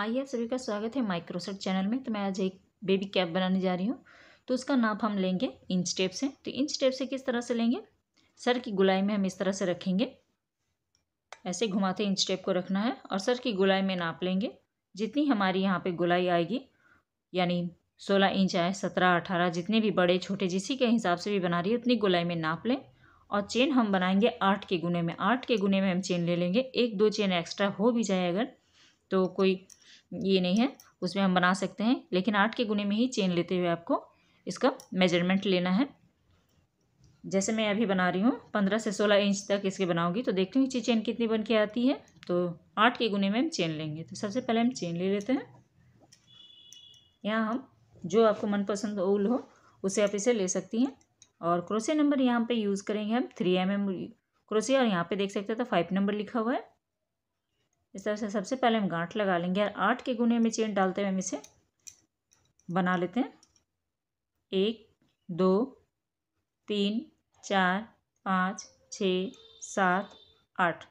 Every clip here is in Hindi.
आइए आप सभी का स्वागत है माइक्रोसॉफ्ट चैनल में तो मैं आज एक बेबी कैप बनाने जा रही हूँ तो उसका नाप हम लेंगे इंच स्टेप से तो इंच स्टेप से किस तरह से लेंगे सर की गुलाई में हम इस तरह से रखेंगे ऐसे घुमाते इंच स्टेप को रखना है और सर की गुलाई में नाप लेंगे जितनी हमारी यहाँ पर गुलाई आएगी यानी सोलह इंच आए सत्रह अठारह जितने भी बड़े छोटे जिसी के हिसाब से भी बना रही है उतनी गुलाई में नाप लें और चेन हम बनाएंगे आठ के गुने में आठ के गुने में हम चेन ले लेंगे एक दो चेन एक्स्ट्रा हो भी जाए अगर तो कोई ये नहीं है उसमें हम बना सकते हैं लेकिन आठ के गुने में ही चेन लेते हुए आपको इसका मेजरमेंट लेना है जैसे मैं अभी बना रही हूँ पंद्रह से सोलह इंच तक इसके बनाऊंगी तो देखते हैं चेन कितनी बन के आती है तो आठ के गुने में हम चेन लेंगे तो सबसे पहले हम चेन ले लेते हैं यहाँ हम जो आपको मनपसंद ऊल हो उसे आप इसे ले सकती हैं और क्रोसे नंबर यहाँ पे यूज़ करेंगे हम थ्री एम एम क्रोसे और यहाँ पे देख सकते हैं तो फाइव नंबर लिखा हुआ है इस तरह से सबसे पहले हम गांठ लगा लेंगे और आठ के गुने में चेन डालते हुए हम इसे बना लेते हैं एक दो तीन चार पाँच छ सात आठ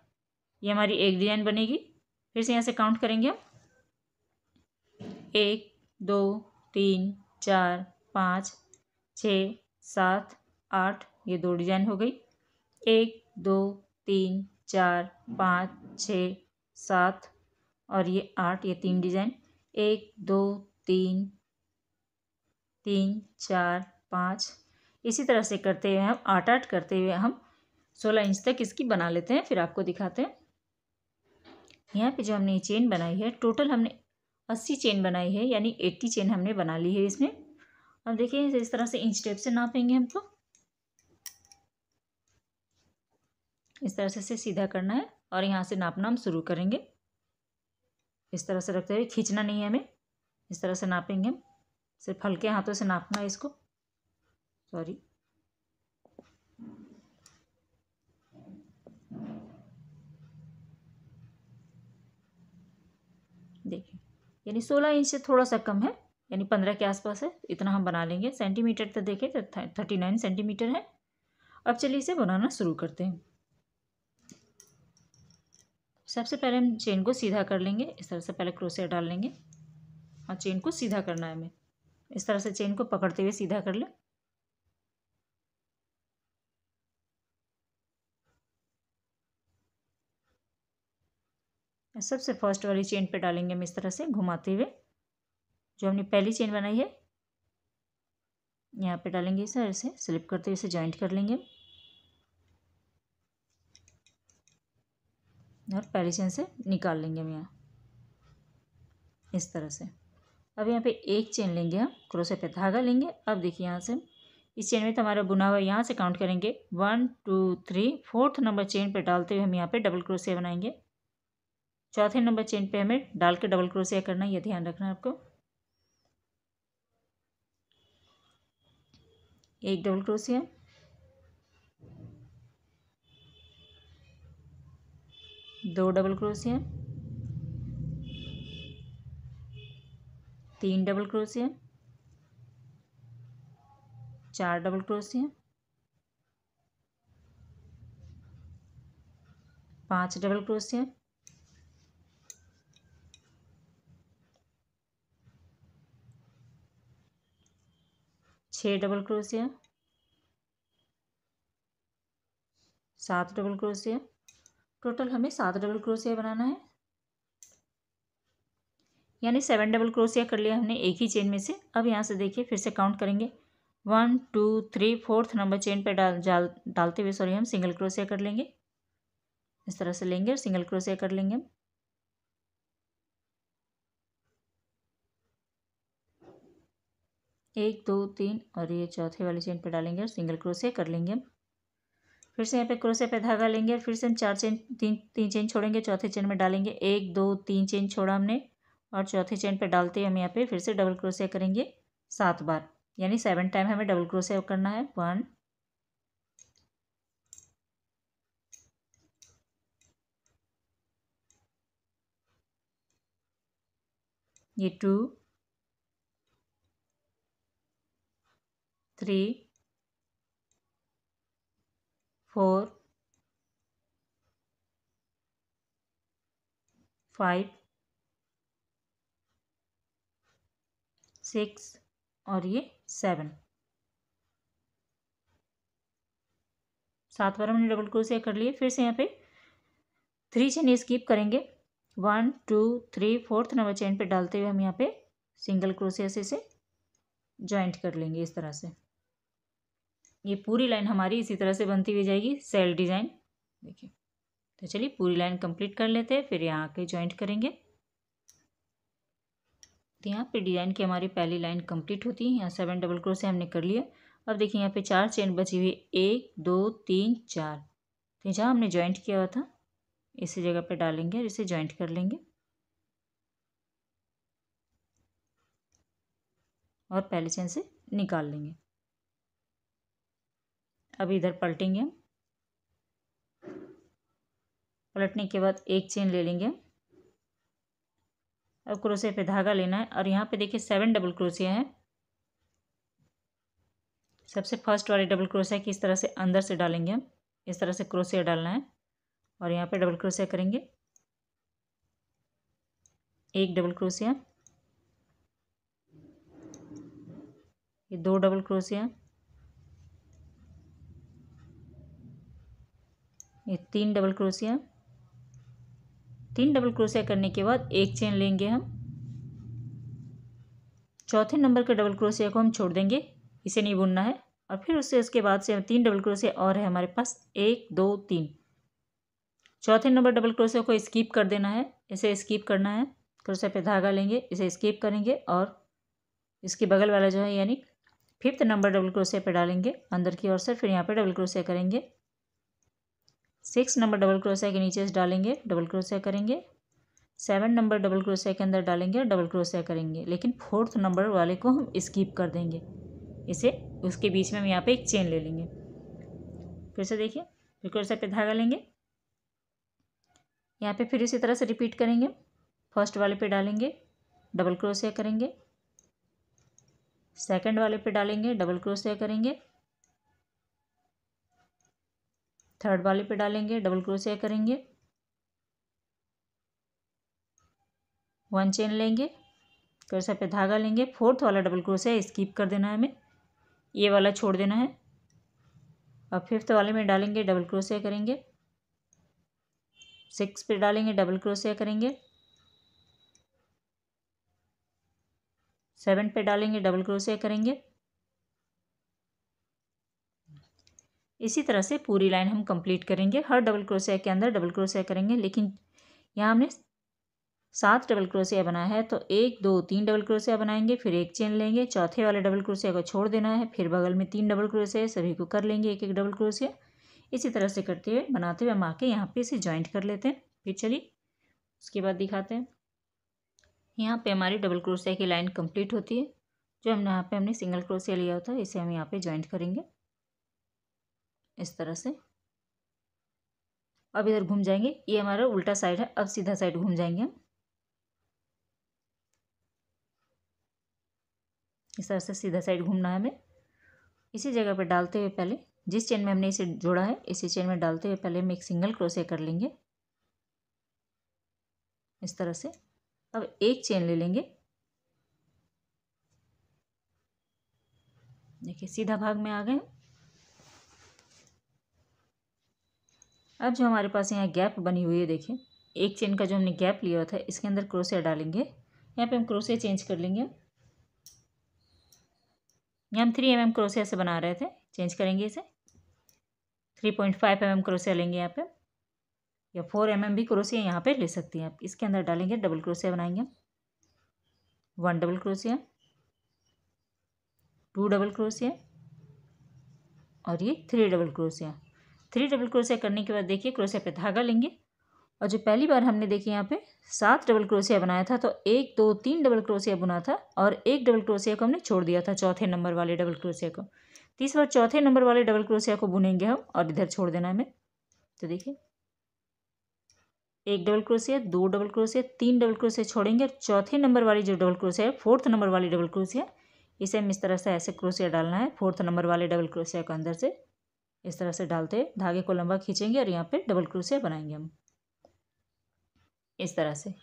ये हमारी एक डिजाइन बनेगी फिर से यहाँ से काउंट करेंगे हम एक दो तीन चार पाँच छ सात आठ ये दो डिजाइन हो गई एक दो तीन चार पाँच छ सात और ये आठ ये तीन डिज़ाइन एक दो तीन तीन चार पाँच इसी तरह से करते हुए हम आठ आठ करते हुए हम सोलह इंच तक इसकी बना लेते हैं फिर आपको दिखाते हैं यहाँ पे जो हमने ये चेन बनाई है टोटल हमने अस्सी चेन बनाई है यानी एट्टी चेन हमने बना ली है इसमें अब देखिए इस तरह से इंच टेप से नापेंगे हम तो इस तरह से इसे सीधा करना है और यहाँ से नापना हम शुरू करेंगे इस तरह से रखते हुए खींचना नहीं है हमें इस तरह से नापेंगे हम सिर्फ हल्के हाथों से नापना है इसको सॉरी देखिए यानी सोलह इंच से थोड़ा सा कम है यानी पंद्रह के आसपास है इतना हम बना लेंगे सेंटीमीटर तो देखें तो थर्टी नाइन सेंटीमीटर है अब चलिए इसे बनाना शुरू करते हैं सबसे पहले हम चेन को सीधा कर लेंगे इस तरह से पहले क्रोसिया डाल लेंगे और चेन को सीधा करना है हमें इस तरह से चेन को पकड़ते हुए सीधा कर लें सबसे फर्स्ट वाली चेन पे डालेंगे हम इस तरह से घुमाते हुए जो हमने पहली चेन बनाई है यहाँ पे डालेंगे इस तरह से स्लिप करते हुए इसे ज्वाइंट कर लेंगे हम और चेन से निकाल लेंगे हम यहाँ इस तरह से अब यहाँ पे एक चेन लेंगे हम क्रोसे पे धागा लेंगे अब देखिए यहाँ से इस चेन में तो हमारा बुना हुआ यहाँ से काउंट करेंगे one two three fourth number chain पे डालते हुए हम यहाँ पे डबल क्रोसिया बनाएंगे चौथे नंबर चेन पे हमें डाल के डबल क्रोसिया करना है ये ध्यान रखना है आपको एक डबल क्रोसिया दो डबल क्रोशिया तीन डबल क्रोशिया चार डबल क्रोशिया पांच डबल क्रोशिया छः डबल क्रोशिया सात डबल क्रोशिया टोटल हमें सात डबल क्रोसिया बनाना है यानी सेवन डबल क्रोसिया कर लिया हमने एक ही चेन में से अब यहाँ से देखिए फिर से काउंट करेंगे one two three fourth number chain पर डाल डाल डालते हुए सॉरी हम सिंगल क्रोसिया कर लेंगे इस तरह से लेंगे और सिंगल क्रोसिया कर लेंगे हम एक दो तीन और ये चौथे वाली चेन पर डालेंगे और सिंगल क्रोसिया कर लेंगे हम फिर से यहाँ पे क्रोसे पे धागा लेंगे फिर से हम चार चेन तीन तीन चेन छोड़ेंगे चौथे चेन में डालेंगे एक दो तीन चेन छोड़ा हमने और चौथे चेन पे डालते ही हम यहाँ पे फिर से डबल क्रोसिया करेंगे सात बार यानी सेवन टाइम हमें डबल क्रोसिया करना है वन ये two three four five six और ये सेवन सात बार हमने डबल क्रोशिया कर लिए फिर से यहाँ पे थ्री चेन स्कीप करेंगे one two three fourth number chain पे डालते हुए हम यहाँ पे सिंगल क्रोशिया से इसे जॉइंट कर लेंगे इस तरह से ये पूरी लाइन हमारी इसी तरह से बनती हुई जाएगी सेल डिज़ाइन देखिए तो चलिए पूरी लाइन कंप्लीट कर लेते हैं फिर यहाँ आके ज्वाइंट करेंगे तो यहाँ पे डिज़ाइन की हमारी पहली लाइन कंप्लीट होती है यहाँ सेवन डबल क्रोसे हमने कर लिया अब देखिए यहाँ पे चार चेन बची हुई एक दो तीन चार तो जहाँ हमने ज्वाइंट किया हुआ था इसी जगह पर डालेंगे और इसे ज्वाइंट कर लेंगे और पहले चेन से निकाल लेंगे अब इधर पलटेंगे पलटने के बाद एक चेन ले लेंगे और क्रोशे पे धागा लेना है और यहाँ पे देखिए सेवन डबल क्रोशिया है सबसे फर्स्ट वाले डबल क्रोशिया की इस तरह से अंदर से डालेंगे हम इस तरह से क्रोशिया डालना है और यहाँ पे डबल क्रोशिया करेंगे एक डबल क्रोशिया ये दो डबल क्रोशिया ये तीन डबल क्रोशिया तीन डबल क्रोशिया करने के बाद एक चेन लेंगे हम चौथे नंबर के डबल क्रोशिया को हम छोड़ देंगे इसे नहीं बुनना है और फिर उससे उसके बाद से तीन डबल क्रोशिया और है हमारे पास एक दो तीन चौथे नंबर डबल क्रोशिया को स्कीप कर देना है इसे स्कीप करना है क्रोशिया पे धागा लेंगे इसे स्कीप करेंगे और इसके बगल वाला जो है यानी फिफ्थ नंबर डबल क्रोशिया पे डालेंगे अंदर की ओर से फिर यहाँ पे डबल क्रोशिया करेंगे सिक्स नंबर डबल क्रोशिया के नीचे डालेंगे डबल क्रोशिया करेंगे सेवन नंबर डबल क्रोशिया के अंदर डालेंगे और डबल क्रोशिया करेंगे लेकिन फोर्थ नंबर वाले को हम स्कीप कर देंगे इसे उसके बीच में हम यहाँ पे एक चेन ले लेंगे फिर से देखिए फिर क्रोशिया पे धागा लेंगे यहाँ पे फिर इसी तरह से रिपीट करेंगे फर्स्ट वाले पे डालेंगे डबल क्रोशिया करेंगे सेकंड वाले पे डालेंगे डबल क्रोशिया करेंगे थर्ड वाले पे डालेंगे डबल क्रोशिया करेंगे वन चेन लेंगे क्रोशिया पे धागा लेंगे फोर्थ वाला डबल क्रोशिया स्किप कर देना है हमें ये वाला छोड़ देना है और फिफ्थ वाले में डालेंगे डबल क्रोशिया करेंगे सिक्स पे डालेंगे डबल क्रोशिया करेंगे सेवन पे डालेंगे डबल क्रोशिया करेंगे इसी तरह से पूरी लाइन हम कंप्लीट करेंगे हर डबल क्रोशिया के अंदर डबल क्रोशिया करेंगे लेकिन यहाँ हमने सात डबल क्रोशिया बनाया है तो एक दो तीन डबल क्रोशिया बनाएंगे फिर एक चेन लेंगे चौथे वाले डबल क्रोशिया को छोड़ देना है फिर बगल में तीन डबल क्रोशिया सभी को कर लेंगे एक एक डबल क्रोशिया इसी तरह से करते हुए बनाते हुए हम आके यहाँ पे इसे ज्वाइंट कर लेते हैं फिर चलिए उसके बाद दिखाते हैं यहाँ पे हमारी डबल क्रोशिया की लाइन कंप्लीट होती है जो हमने यहाँ पे हमने सिंगल क्रोशिया लिया होता है इसे हम यहाँ पे ज्वाइंट करेंगे इस तरह से अब इधर घूम जाएंगे ये हमारा उल्टा साइड है अब सीधा साइड घूम जाएंगे हम इस तरह से सीधा साइड घूमना है हमें इसी जगह पर डालते हुए पहले जिस चेन में हमने इसे जोड़ा है इसी चेन में डालते हुए पहले हम एक सिंगल क्रोसे कर लेंगे इस तरह से अब एक चेन ले लेंगे देखिए सीधा भाग में आ गए अब जो हमारे पास यहाँ गैप बनी हुई है देखिए एक चेन का जो हमने गैप लिया था इसके अंदर क्रोसिया डालेंगे यहाँ पे हम क्रोसिया चेंज कर लेंगे यहाँ हम थ्री एम एम क्रोसिया से बना रहे थे चेंज करेंगे इसे three point five M M क्रोसिया लेंगे यहाँ पे या फोर एम एम भी क्रोसिया यहाँ पे ले सकते हैं आप इसके अंदर डालेंगे डबल क्रोसिया बनाएंगे वन डबल क्रोसिया टू डबल क्रोसिया और ये थ्री डबल क्रोसिया थ्री डबल क्रोशिया करने के बाद देखिए क्रोशिया पे धागा लेंगे और जो पहली बार हमने देखिए यहाँ पे सात डबल क्रोशिया बनाया था तो एक दो तीन डबल क्रोशिया बुना था और एक डबल क्रोशिया को हमने छोड़ दिया था चौथे नंबर वाले डबल क्रोशिया को तीस बार चौथे नंबर वाले डबल क्रोशिया को बुनेंगे हम और इधर छोड़ देना हमें तो देखिए एक डबल क्रोशिया दो डबल क्रोशिया तीन डबल क्रोशिया छोड़ेंगे और चौथे नंबर वाली जो डबल क्रोशिया है फोर्थ नंबर वाली डबल क्रोशिया इसे हम इस तरह से ऐसे क्रोशिया डालना है फोर्थ नंबर वाले डबल क्रोशिया के अंदर से इस तरह से डालते धागे को लंबा खींचेंगे और यहाँ पे डबल क्रोशिया बनाएंगे हम इस तरह से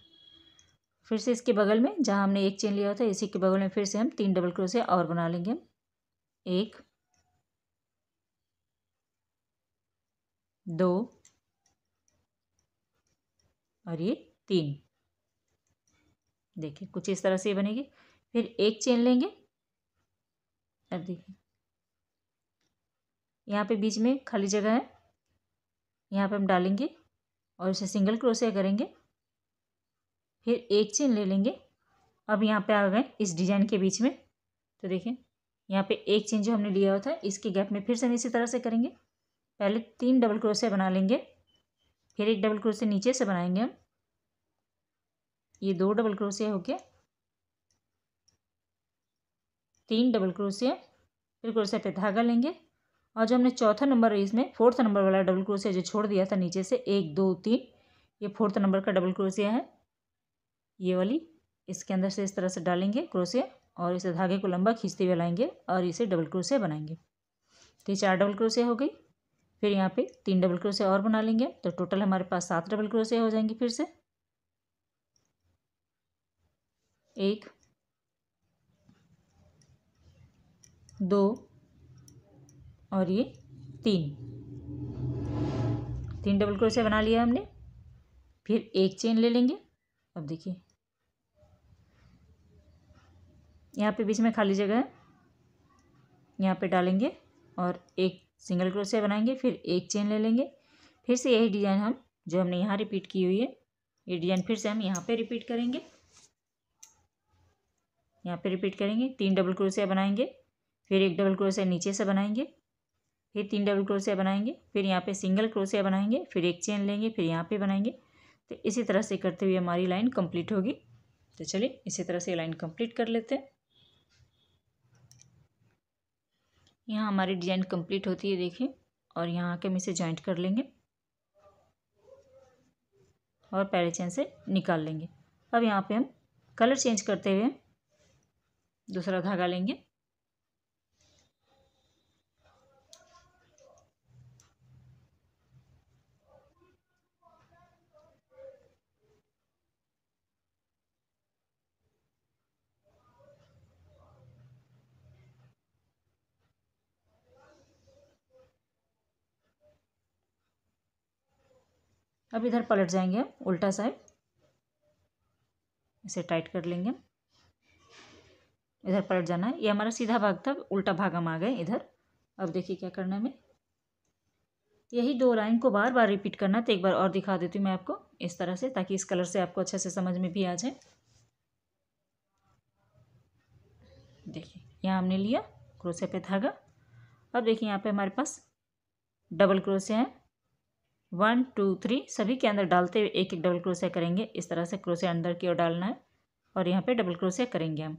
फिर से इसके बगल में जहाँ हमने एक चेन लिया था इसी के बगल में फिर से हम तीन डबल क्रोशिया और बना लेंगे हम एक दो और ये तीन देखिए कुछ इस तरह से ये बनेगी फिर एक चेन लेंगे अब देखिए यहाँ पे बीच में खाली जगह है यहाँ पे हम डालेंगे और उसे सिंगल क्रोशिया करेंगे फिर एक चेन ले लेंगे अब यहाँ पे आ गए इस डिजाइन के बीच में तो देखें यहाँ पे एक चेन जो हमने लिया हुआ था इसके गैप में फिर से हम इसी तरह से करेंगे पहले तीन डबल क्रोशिया बना लेंगे फिर एक डबल क्रोशिया नीचे से बनाएंगे हम ये दो डबल क्रोशिया हो गया तीन डबल क्रोशिया फिर क्रोशिया पे धागा लेंगे और जो हमने चौथा नंबर इसमें फोर्थ नंबर वाला डबल क्रोसिया जो छोड़ दिया था नीचे से एक दो तीन ये फोर्थ नंबर का डबल क्रोसिया है ये वाली इसके अंदर से इस तरह से डालेंगे क्रोसिया और इसे धागे को लंबा खींचते हुए लाएंगे और इसे डबल क्रोसिया बनाएंगे तो ये चार डबल क्रोसिया हो गई फिर यहाँ पे तीन डबल क्रोसिया और बना लेंगे तो टोटल हमारे पास सात डबल क्रोसिया हो जाएंगे फिर से एक दो और ये तीन तीन डबल क्रोशिया बना लिया हमने फिर एक चेन ले लेंगे अब देखिए यहाँ पे बीच में खाली जगह है यहाँ पे डालेंगे और एक सिंगल क्रोशिया बनाएंगे फिर एक चेन ले लेंगे फिर से यही डिज़ाइन हम जो हमने यहाँ रिपीट की हुई है ये डिज़ाइन फिर से हम यहाँ पे रिपीट करेंगे यहाँ पे रिपीट करेंगे तीन डबल क्रोशिया बनाएंगे फिर एक डबल क्रोशिया नीचे से बनाएंगे फिर तीन डबल क्रोशिया बनाएंगे फिर यहाँ पे सिंगल क्रोशिया बनाएंगे फिर एक चेन लेंगे फिर यहाँ पे बनाएंगे तो इसी तरह से करते हुए हमारी लाइन कंप्लीट होगी तो चलिए इसी तरह से लाइन कंप्लीट कर लेते हैं यहाँ हमारी डिजाइन कंप्लीट होती है देखिए और यहाँ आके हम इसे ज्वाइंट कर लेंगे और पहले चेन से निकाल लेंगे अब यहाँ पर हम कलर चेंज करते हुए दूसरा धागा लेंगे अब इधर पलट जाएंगे हम उल्टा साइड इसे टाइट कर लेंगे इधर पलट जाना है ये हमारा सीधा भाग था उल्टा भाग हम आ गए इधर अब देखिए क्या करना है हमें यही दो लाइन को बार बार रिपीट करना तो एक बार और दिखा देती हूँ मैं आपको इस तरह से ताकि इस कलर से आपको अच्छे से समझ में भी आ जाए देखिए यहाँ हमने लिया क्रोसे पे धागा अब देखिए यहाँ पे हमारे पास डबल क्रोसे हैं वन टू थ्री सभी के अंदर डालते हुए एक एक डबल क्रोशिया करेंगे इस तरह से क्रोशिया अंदर की ओर डालना है और यहाँ पे डबल क्रोशिया करेंगे हम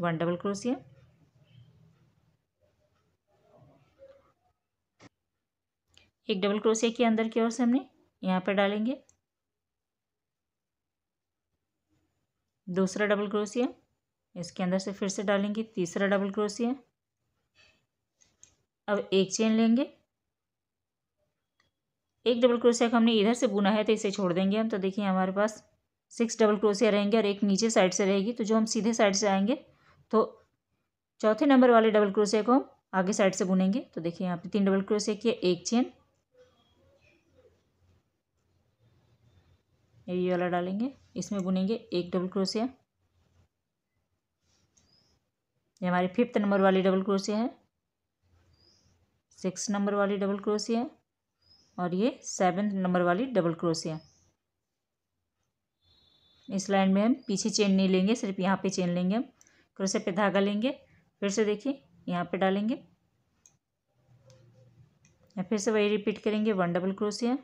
वन डबल क्रोशिया एक डबल क्रोशिया के अंदर की ओर से हमने यहाँ पे डालेंगे दूसरा डबल क्रोशिया इसके अंदर से फिर से डालेंगे तीसरा डबल क्रोशिया अब एक चेन लेंगे एक डबल क्रोशिया हमने इधर से बुना है तो इसे छोड़ देंगे हम तो देखिए हमारे पास सिक्स डबल क्रोशिया रहेंगे और एक नीचे साइड से रहेगी तो जो हम सीधे साइड से आएंगे तो चौथे नंबर वाले डबल क्रोशिया को हम आगे साइड से बुनेंगे तो देखिए यहाँ पे तीन डबल क्रोशिया किया एक चेन ये वाला डालेंगे इसमें बुनेंगे एक डबल क्रोशिया ये हमारी फिफ्थ नंबर वाली डबल क्रोशिया है सिक्स नंबर वाली डबल क्रोशिया है और ये सेवन नंबर वाली डबल क्रोशिया इस लाइन में हम पीछे चेन नहीं लेंगे सिर्फ यहाँ पे चेन लेंगे हम क्रोशिया पे धागा लेंगे फिर से देखिए यहाँ पे डालेंगे या फिर से वही रिपीट करेंगे वन डबल क्रोशिया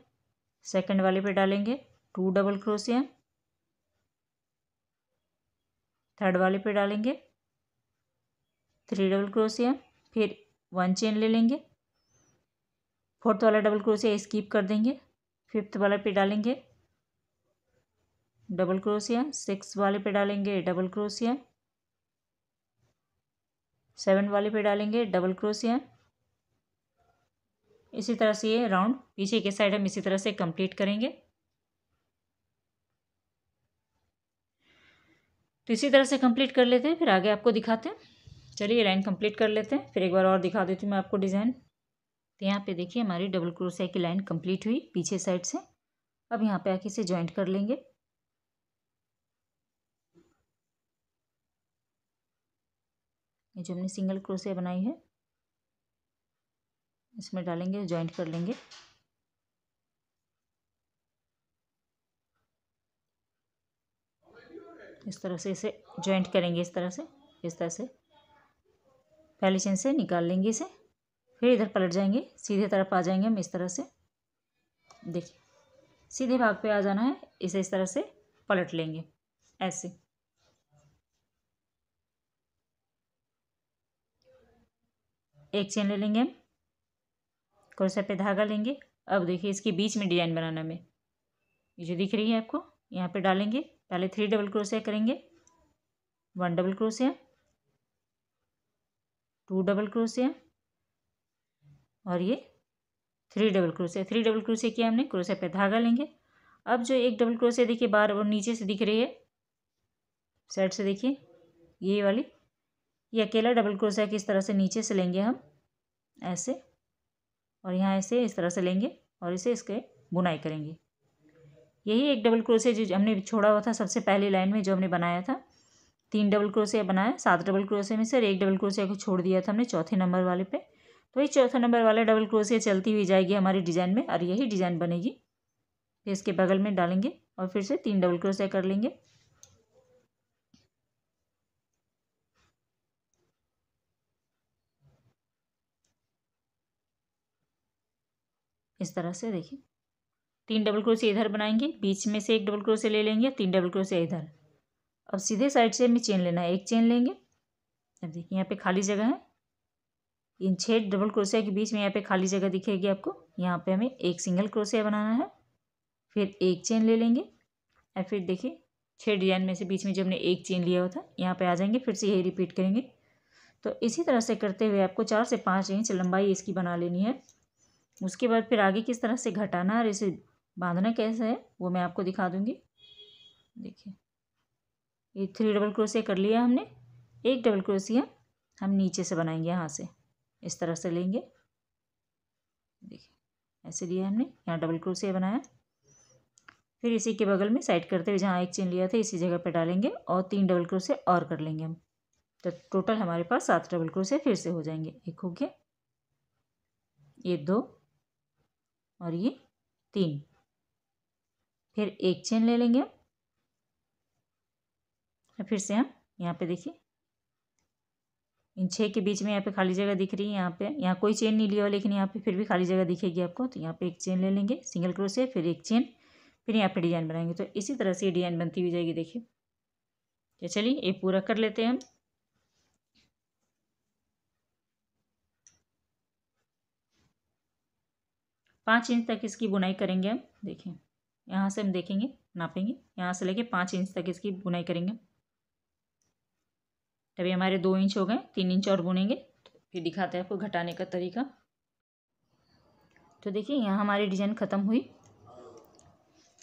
सेकंड वाले पे डालेंगे टू डबल क्रोशिया थर्ड वाले पे डालेंगे थ्री डबल क्रोशिया फिर वन चेन ले लेंगे फोर्थ वाला डबल क्रोशिया स्किप कर देंगे फिफ्थ वाले पे डालेंगे डबल क्रोशिया सिक्स वाले पे डालेंगे डबल क्रोशिया सेवन वाले पे डालेंगे डबल क्रोशिया इसी तरह से ये राउंड पीछे के साइड हम इसी तरह से कंप्लीट करेंगे तो इसी तरह से कंप्लीट कर लेते हैं फिर आगे आपको दिखाते हैं चलिए लाइन कंप्लीट कर लेते हैं फिर एक बार और दिखा देती हूँ मैं आपको डिज़ाइन तो यहाँ पे देखिए हमारी डबल क्रोशिया की लाइन कंप्लीट हुई पीछे साइड से अब यहाँ पे आके इसे ज्वाइंट कर लेंगे ये जो हमने सिंगल क्रोशिया बनाई है इसमें डालेंगे ज्वाइंट कर लेंगे इस तरह से इसे ज्वाइंट करेंगे इस तरह से इस तरह से पहले चेन से निकाल लेंगे इसे फिर इधर पलट जाएंगे सीधे तरफ आ जाएंगे हम इस तरह से देखिए सीधे भाग पे आ जाना है इसे इस तरह से पलट लेंगे ऐसे एक चेन ले लेंगे हम क्रोसा पे धागा लेंगे अब देखिए इसके बीच में डिजाइन बनाना में ये जो दिख रही है आपको यहाँ पे डालेंगे पहले थ्री डबल क्रोशिया करेंगे वन डबल क्रोशिया टू डबल क्रोशिया और ये three double crochet three double crochet किया हमने क्रोशे पे धागा लेंगे अब जो एक डबल क्रोशे देखिए बार और नीचे से दिख रही है साइड से देखिए ये वाली ये अकेला डबल क्रोशा किस तरह से नीचे से लेंगे हम ऐसे और यहाँ ऐसे इस तरह से लेंगे और इसे इसके बुनाई करेंगे यही एक डबल क्रोशे जो हमने छोड़ा हुआ था सबसे पहली लाइन में जो हमने बनाया था तीन डबल क्रोशे बनाया सात डबल क्रोशे में से एक डबल क्रोशे को छोड़ दिया था हमने चौथे नंबर वाले पे तो ये चौथा नंबर वाला डबल क्रोशिया चलती हुई जाएगी हमारी डिज़ाइन में और यही डिज़ाइन बनेगी फिर इसके बगल में डालेंगे और फिर से तीन डबल क्रोशिया कर लेंगे इस तरह से देखिए तीन डबल क्रोशिया इधर बनाएंगे बीच में से एक डबल क्रोशिया ले लेंगे तीन डबल क्रोशिया इधर अब सीधे साइड से हमें चेन लेना है एक चेन लेंगे अब देखिए यहाँ पे खाली जगह है इन छः डबल क्रोशिया के बीच में यहाँ पे खाली जगह दिखेगी आपको यहाँ पे हमें एक सिंगल क्रोशिया बनाना है फिर एक चेन ले लेंगे और फिर देखिए छः डिजाइन में से बीच में जो हमने एक चेन लिया हुआ था यहाँ पे आ जाएंगे फिर से यही रिपीट करेंगे तो इसी तरह से करते हुए आपको चार से पाँच इंच लंबाई इसकी बना लेनी है उसके बाद फिर आगे किस तरह से घटाना और इसे बांधना कैसे है वो मैं आपको दिखा दूँगी देखिए ये थ्री डबल क्रोशिया कर लिया हमने एक डबल क्रोशिया हम नीचे से बनाएंगे यहाँ से इस तरह से लेंगे देखिए ऐसे लिया हमने यहाँ डबल क्रोसिया बनाया फिर इसी के बगल में साइड करते हुए जहाँ एक चेन लिया था इसी जगह पर डालेंगे और तीन डबल क्रोसिया और कर लेंगे हम तो टोटल हमारे पास सात डबल क्रोसिया फिर से हो जाएंगे एक हो गया ये दो और ये तीन फिर एक चेन ले लेंगे फिर से हम यहाँ पे देखिए इन छः के बीच में यहाँ पे खाली जगह दिख रही है यहाँ पे यहाँ कोई चेन नहीं लिया हुआ लेकिन यहाँ पे फिर भी खाली जगह दिखेगी आपको तो यहाँ पे एक चेन ले लेंगे सिंगल से फिर एक चेन फिर यहाँ पे डिजाइन बनाएंगे तो इसी तरह से ये डिजाइन बनती हुई जाएगी देखिए तो चलिए ये पूरा कर लेते हैं हम पाँच इंच तक इसकी बुनाई करेंगे हम देखिए यहाँ से हम देखेंगे नापेंगे यहाँ से लेके पाँच इंच तक इसकी बुनाई करेंगे हम तभी हमारे दो इंच हो गए तीन इंच और बुनेंगे तो फिर दिखाते हैं आपको घटाने का तरीका तो देखिए यहाँ हमारी डिजाइन ख़त्म हुई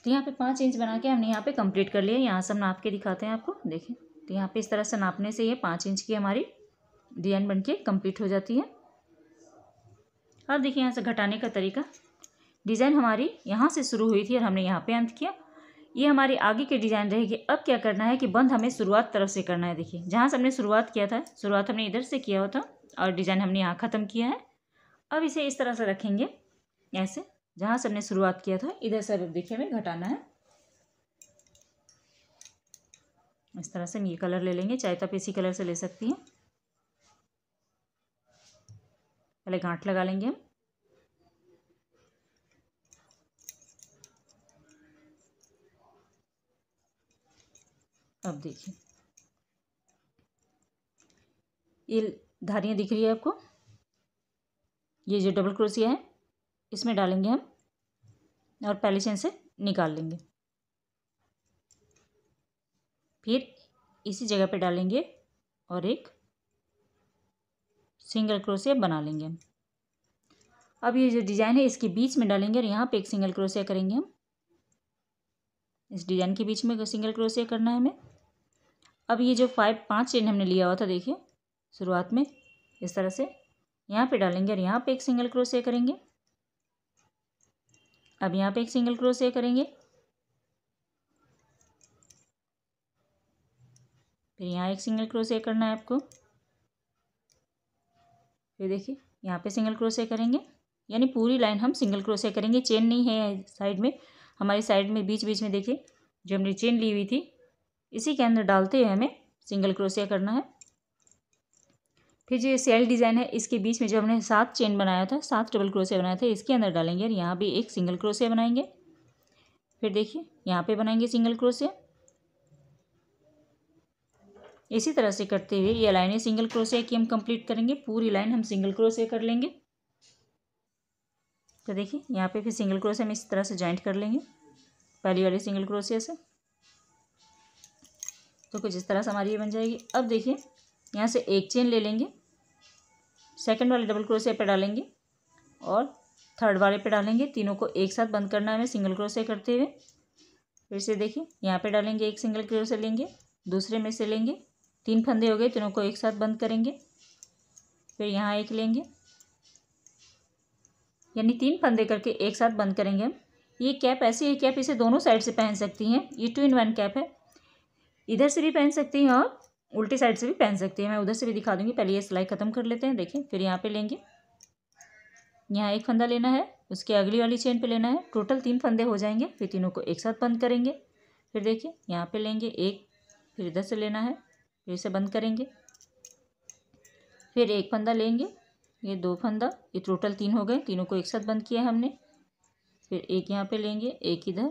तो यहाँ पे पाँच इंच बना के हमने यहाँ पे कंप्लीट कर लिया यहाँ से हम नाप के दिखाते हैं आपको देखिए तो यहाँ पे इस तरह से नापने से ये पाँच इंच की हमारी डिजाइन बन के कम्प्लीट हो जाती है और देखिए यहाँ से घटाने का तरीका डिज़ाइन हमारी यहाँ से शुरू हुई थी और हमने यहाँ पे अंत किया ये हमारी आगे की डिज़ाइन रहेगी अब क्या करना है कि बंद हमें शुरुआत तरफ से करना है देखिए जहाँ से हमने शुरुआत किया था शुरुआत हमने इधर से किया हुआ था और डिज़ाइन हमने यहाँ ख़त्म किया है अब इसे इस तरह से रखेंगे ऐसे जहाँ से हमने शुरुआत किया था इधर से अब देखिए हमें घटाना है इस तरह से हम ये कलर ले लेंगे चाहे तो आप इसी कलर से ले सकती हैं पहले गांठ लगा लेंगे हम अब देखिए ये धारियाँ दिख रही है आपको ये जो डबल क्रोसिया है इसमें डालेंगे हम और पहले चैन से निकाल लेंगे फिर इसी जगह पे डालेंगे और एक सिंगल क्रोसिया बना लेंगे हम अब ये जो डिज़ाइन है इसके बीच में डालेंगे और यहाँ पे एक सिंगल क्रोसिया करेंगे हम इस डिज़ाइन के बीच में सिंगल क्रोसिया करना है हमें अब ये जो फाइव पाँच चेन हमने लिया हुआ था देखिए शुरुआत में इस तरह से यहाँ पे डालेंगे और यहाँ पे एक सिंगल क्रोसे करेंगे अब यहाँ पे एक सिंगल क्रोशिया करेंगे फिर यहाँ एक सिंगल क्रोशिया करना है आपको फिर देखिए यहाँ पे सिंगल क्रोशिया करेंगे यानी पूरी लाइन हम सिंगल क्रोशिया करेंगे चेन नहीं है साइड में हमारी साइड में बीच बीच में देखिए जो हमने चेन ली हुई थी इसी के अंदर डालते हुए हमें सिंगल क्रोशिया करना है फिर जो ये सेल डिज़ाइन है इसके बीच में जो हमने सात चेन बनाया था सात डबल क्रोशिया बनाया था इसके अंदर डालेंगे और यहाँ भी एक सिंगल क्रोशिया बनाएंगे फिर देखिए यहाँ पे बनाएंगे सिंगल क्रोशिया इसी तरह से करते हुए ये लाइनें सिंगल क्रोशिया की हम कंप्लीट करेंगे पूरी लाइन हम सिंगल क्रोशिया कर लेंगे तो देखिए यहाँ पे फिर सिंगल क्रोशिया हम इस तरह से ज्वाइंट कर लेंगे पहली वाली सिंगल क्रोशिया से तो कुछ इस तरह से हमारी ये बन जाएगी अब देखिए यहाँ से एक चेन ले लेंगे सेकंड वाले डबल क्रोशिया पे डालेंगे और थर्ड वाले पे डालेंगे तीनों को एक साथ बंद करना है हमें सिंगल क्रोशिया करते हुए फिर से देखिए यहाँ पे डालेंगे एक सिंगल क्रोशिया लेंगे दूसरे में से लेंगे तीन फंदे हो गए तीनों को एक साथ बंद करेंगे फिर यहाँ एक लेंगे यानी तीन फंदे करके एक साथ बंद करेंगे हम ये कैप ऐसी है कैप इसे दोनों साइड से पहन सकती हैं ये टू इन वन कैप है इधर से भी पहन सकती हैं और उल्टी साइड से भी पहन सकती हैं मैं उधर से भी दिखा दूँगी पहले ये सिलाई ख़त्म कर लेते हैं देखिए फिर यहाँ पे लेंगे यहाँ एक फंदा लेना है उसके अगली वाली चेन पे लेना है टोटल तीन फंदे हो जाएंगे फिर तीनों को एक साथ बंद करेंगे फिर देखिए यहाँ पे लेंगे एक फिर इधर से लेना है फिर इसे बंद करेंगे फिर एक फंदा लेंगे ये दो फंदा ये टोटल तीन हो गए तीनों को एक साथ बंद किया है हमने फिर एक यहाँ पे लेंगे एक इधर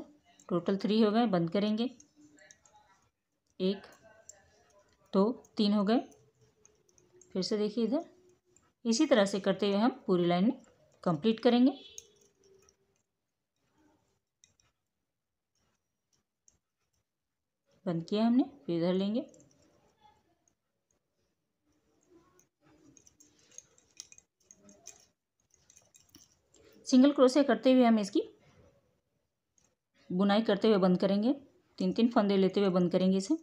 टोटल थ्री हो गए बंद करेंगे एक दो तीन हो गए फिर से देखिए इधर इसी तरह से करते हुए हम पूरी लाइन कंप्लीट करेंगे बंद किया हमने फिर इधर लेंगे सिंगल क्रोशिया करते हुए हम इसकी बुनाई करते हुए बंद करेंगे तीन तीन फंदे लेते हुए बंद करेंगे इसे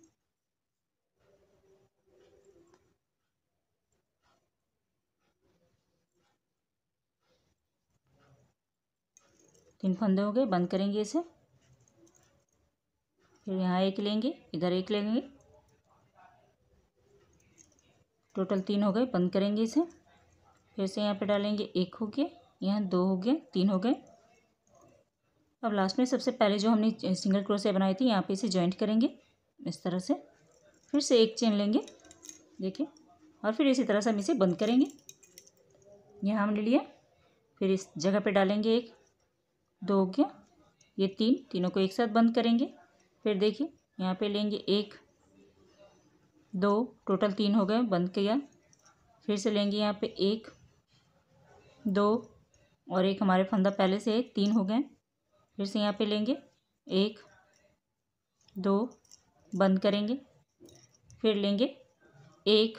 तीन फंदे हो गए बंद करेंगे इसे फिर यहाँ एक लेंगे इधर एक लेंगे टोटल तीन हो गए बंद करेंगे इसे फिर से यहाँ पे डालेंगे एक हो गए यहाँ दो हो गए तीन हो गए अब लास्ट में सबसे पहले जो हमने सिंगल क्रोशिया बनाई थी यहाँ पे इसे ज्वाइंट करेंगे इस तरह से फिर से एक चेन लेंगे देखिए और फिर इसी तरह से हम इसे बंद करेंगे यहाँ हम ले लिया फिर इस जगह पे डालेंगे एक दो हो गया ये तीन तीनों को एक साथ बंद करेंगे फिर देखिए यहाँ पे लेंगे एक दो टोटल तीन हो गए बंद किया फिर से लेंगे यहाँ पे एक दो और एक हमारे फंदा पहले से तीन हो गए फिर से यहाँ पे लेंगे एक दो बंद करेंगे फिर लेंगे एक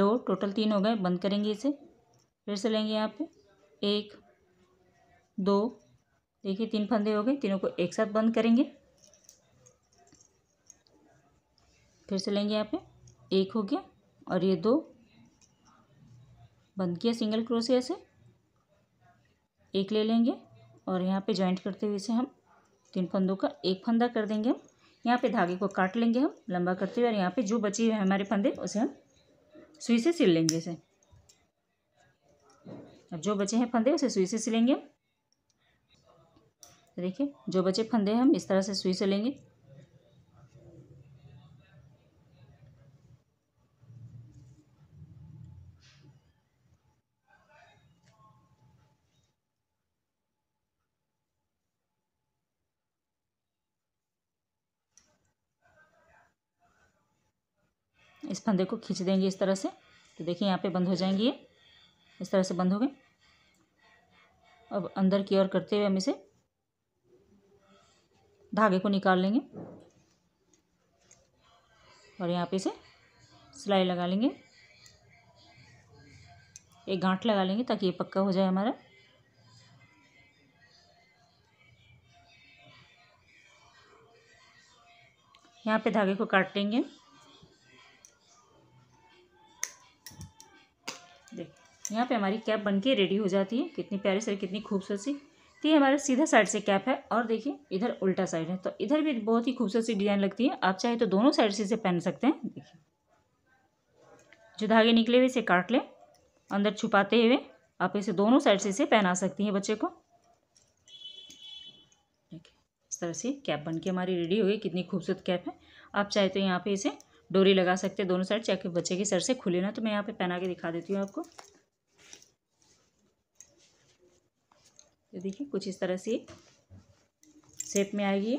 दो टोटल तीन हो गए बंद करेंगे इसे फिर से लेंगे यहाँ पे एक दो देखिए तीन फंदे हो गए तीनों को एक साथ बंद करेंगे फिर से लेंगे यहाँ पे एक हो गया और ये दो बंद किया सिंगल क्रोशिया से एक ले लेंगे और यहाँ पे ज्वाइंट करते हुए इसे हम तीन फंदों का एक फंदा कर देंगे हम यहाँ पे धागे को काट लेंगे हम लंबा करते हुए और यहाँ पे जो बचे हुए हमारे फंदे उसे हम सुई से सिल लेंगे इसे अब जो बचे हैं फंदे उसे सुई से सिलेंगे देखिए जो बचे फंदे हम इस तरह से सुई से लेंगे इस फंदे को खींच देंगे इस तरह से तो देखिए यहाँ पे बंद हो जाएंगे ये इस तरह से बंद हो गए अब अंदर की ओर करते हुए हम इसे धागे को निकाल लेंगे और यहाँ पे इसे सिलाई लगा लेंगे एक गांठ लगा लेंगे ताकि ये पक्का हो जाए हमारा यहाँ पे धागे को काट लेंगे यहाँ पे हमारी कैप बन के रेडी हो जाती है कितनी प्यारी सर कितनी खूबसूरत सी तो ये हमारा सीधा साइड से कैप है और देखिए इधर उल्टा साइड है तो इधर भी बहुत ही खूबसूरत सी डिज़ाइन लगती है आप चाहे तो दोनों साइड से इसे पहन सकते हैं देखिए जो धागे निकले हुए इसे काट लें अंदर छुपाते हुए आप इसे दोनों साइड से इसे पहना सकती हैं बच्चे को देखिए इस तरह से कैप बन के हमारी रेडी हो गई कितनी खूबसूरत कैप है आप चाहे तो यहाँ पे इसे डोरी लगा सकते हैं दोनों साइड चाहे बच्चे के सर से खुले ना तो मैं यहाँ पे पहना के दिखा देती हूँ आपको ये देखिए कुछ इस तरह से शेप में आएगी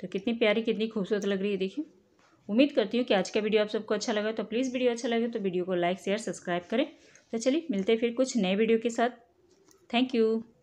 तो कितनी प्यारी कितनी खूबसूरत लग रही है देखिए उम्मीद करती हूँ कि आज का वीडियो आप सबको अच्छा लगा तो प्लीज़ वीडियो अच्छा लगे तो वीडियो को लाइक शेयर सब्सक्राइब करें तो चलिए मिलते हैं फिर कुछ नए वीडियो के साथ थैंक यू